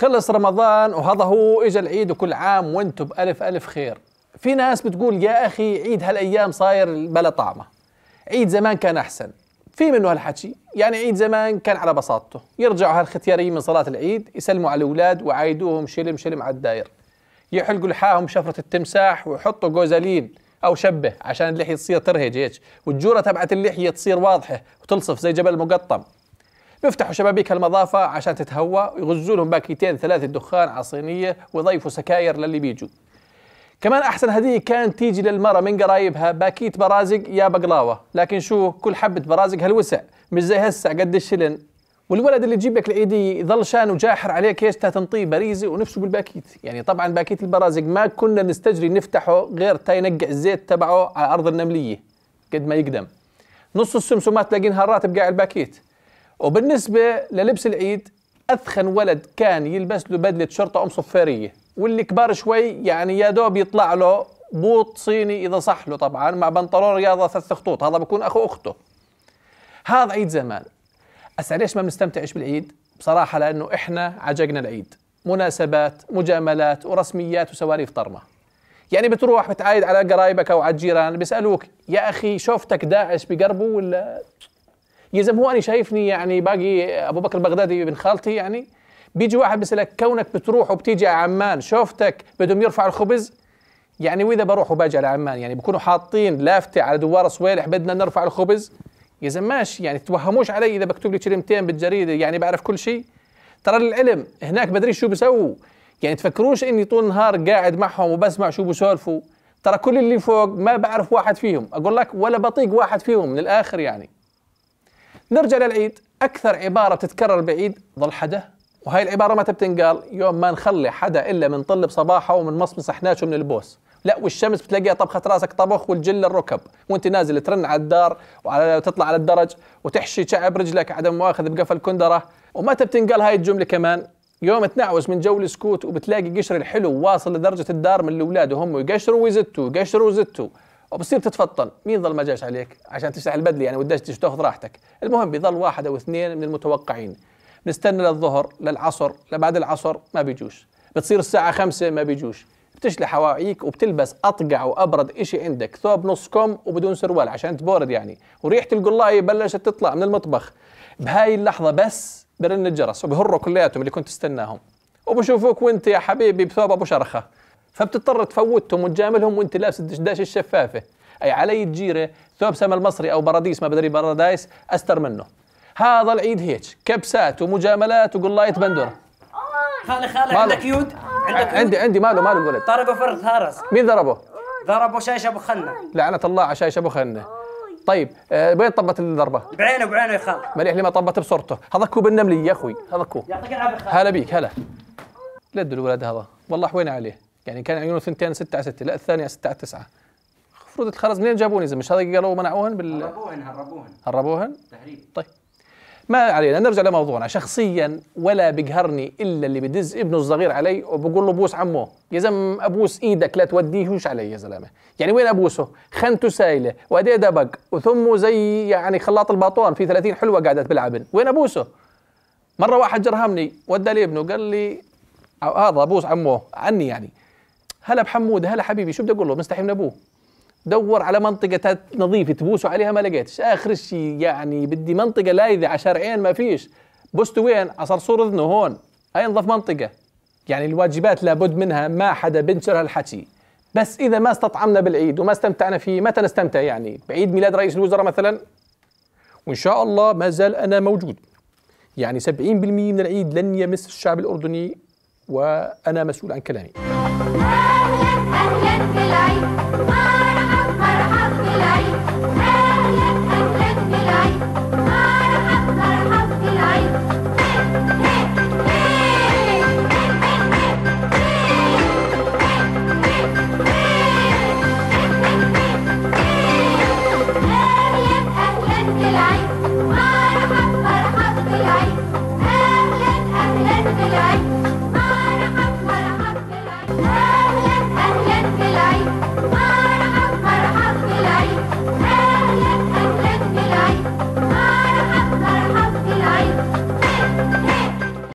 خلص رمضان وهذا هو اجى العيد وكل عام وانتم بألف ألف خير في ناس بتقول يا أخي عيد هالأيام صاير بلا طعمة عيد زمان كان أحسن في منه هالحكي يعني عيد زمان كان على بساطته يرجعوا هالختياريين من صلاة العيد يسلموا على الأولاد وعايدوهم شلم شلم على الداير يحلقوا لحاهم شفرة التمساح ويحطوا جوزالين أو شبه عشان اللحية تصير ترهج هيك والجورة تبعت اللحية تصير واضحة وتلصف زي جبل مقطم بيفتحوا شبابيك المضافة عشان تتهوى ويغزوا لهم باكيتين ثلاثة دخان عصينية ويضيفوا سكاير للي بيجوا كمان أحسن هدية كانت تيجي للمرة من قرايبها باكيت برازق يا بقلاوة لكن شو كل حبة برازق هالوسع مش زي هسه قد الشلن والولد اللي يجيب لك العيدية يظل شان وجاحر عليك ايش تنطيه بريزة ونفسه بالباكيت يعني طبعا باكيت البرازق ما كنا نستجري نفتحه غير تا ينقع الزيت تبعه على أرض النملية قد ما يقدم نص السمسمات تلاقينها الراتب قاع الباكيت وبالنسبة للبس العيد أثخن ولد كان يلبس له بدلة شرطة أم صفارية واللي كبار شوي يعني يا دوب يطلع له بوط صيني إذا صح له طبعا مع بنطلون رياضة ثلاث خطوط هذا بكون أخو أخته هذا عيد زمان أسأل ليش ما بنستمتعش بالعيد بصراحة لأنه إحنا عجقنا العيد مناسبات مجاملات ورسميات وسواليف طرمة يعني بتروح بتعايد على قرايبك أو على الجيران بيسألوك يا أخي شفتك داعش بقربه ولا يا زلمه هو انا شايفني يعني باقي ابو بكر البغدادي ابن خالتي يعني بيجي واحد بيسالك كونك بتروح وبتيجي على عمان شفتك بدهم يرفعوا الخبز يعني واذا بروح وباجي على عمان يعني بكونوا حاطين لافته على دوار صويلح بدنا نرفع الخبز يا زلمه ماشي يعني تتوهموش علي اذا بكتب لي كلمتين بالجريده يعني بعرف كل شيء ترى للعلم هناك بدري شو بسووا يعني تفكروش اني طول النهار قاعد معهم وبسمع شو بسولفوا ترى كل اللي فوق ما بعرف واحد فيهم اقول لك ولا بطيق واحد فيهم من الاخر يعني نرجع للعيد أكثر عبارة بتتكرر بعيد ظل حدا وهاي العبارة متى بتنقال يوم ما نخلي حدا إلا من طلب صباحه ومن مصمص حناشه من البوس لا والشمس بتلاقيها طبخت راسك طبخ والجل الركب وانت نازل ترن على الدار وعلى تطلع على الدرج وتحشي شعب رجلك عدم مؤاخذ بقفل كندره ومتى بتنقال هاي الجمله كمان يوم تنعوس من جو السكوت وبتلاقي قشر الحلو واصل لدرجه الدار من الاولاد وهم يقشروا ويزتوا يقشروا ويزتوا وبصير تتفطن مين ظل ما جاش عليك عشان تشرح البدله يعني وداش تاخذ راحتك المهم بيظل واحد او اثنين من المتوقعين بنستنى للظهر للعصر لبعد العصر ما بيجوش بتصير الساعة خمسة ما بيجوش بتشلي حواعيك وبتلبس أطقع وأبرد إشي عندك ثوب نص كم وبدون سروال عشان تبورد يعني وريحة القلاية بلشت تطلع من المطبخ بهاي اللحظة بس برن الجرس وبهروا كلياتهم اللي كنت تستناهم وبشوفوك وانت يا حبيبي بثوب أبو شرخة فبتضطر تفوتهم وتجاملهم وانت لابس الدشداش الشفافه اي علي الجيره ثوب سما المصري او براديس ما بدري برادايس استر منه هذا العيد هيك كبسات ومجاملات وقلايه بندره خالي خالي عندك يود عندك عندي عندي ماله ماله الولد ضربه فرد هارس مين ضربه؟ ضربه شايش ابو خنه لعنه الله على شايش ابو خنه طيب آه، وين آه طبت الضربه؟ بعينه بعينه يا خال مليح لما طبت بصورته هذا كوب النملي يا اخوي هذا كوب يعطيك العافيه هلا بيك هلا لد الولد هذا والله حوين عليه يعني كان عيونه ثنتين 6 على 6 لا الثانيه 6 على 9 المفروض الخرز منين جابوني اذا مش هذا قالوا منعوهن بال هربوهن هربوهن هربوهن تهريب طيب ما علينا نرجع لموضوعنا شخصيا ولا بقهرني الا اللي بدز ابنه الصغير علي وبقول له بوس عمه يا زلمه ابوس ايدك لا توديهوش علي يا زلمه يعني وين ابوسه خنته سايله وادي دبق وثمه زي يعني خلاط الباطون في 30 حلوه قاعده بالعبن وين ابوسه مره واحد جرهمني ودى ابنه قال لي هذا ابوس عمه عني يعني هلا بحمود هلا حبيبي شو بدي اقول له مستحي من ابوه دور على منطقة نظيفة تبوسوا عليها ما لقيتش آخر شيء يعني بدي منطقة لايذة على شارعين ما فيش بوستو وين عصرصور اذنه هون أي انظف منطقة يعني الواجبات لابد منها ما حدا بنشر هالحكي بس إذا ما استطعمنا بالعيد وما استمتعنا فيه متى نستمتع يعني بعيد ميلاد رئيس الوزراء مثلا وإن شاء الله ما زال أنا موجود يعني 70% من العيد لن يمس الشعب الأردني وأنا مسؤول عن كلامي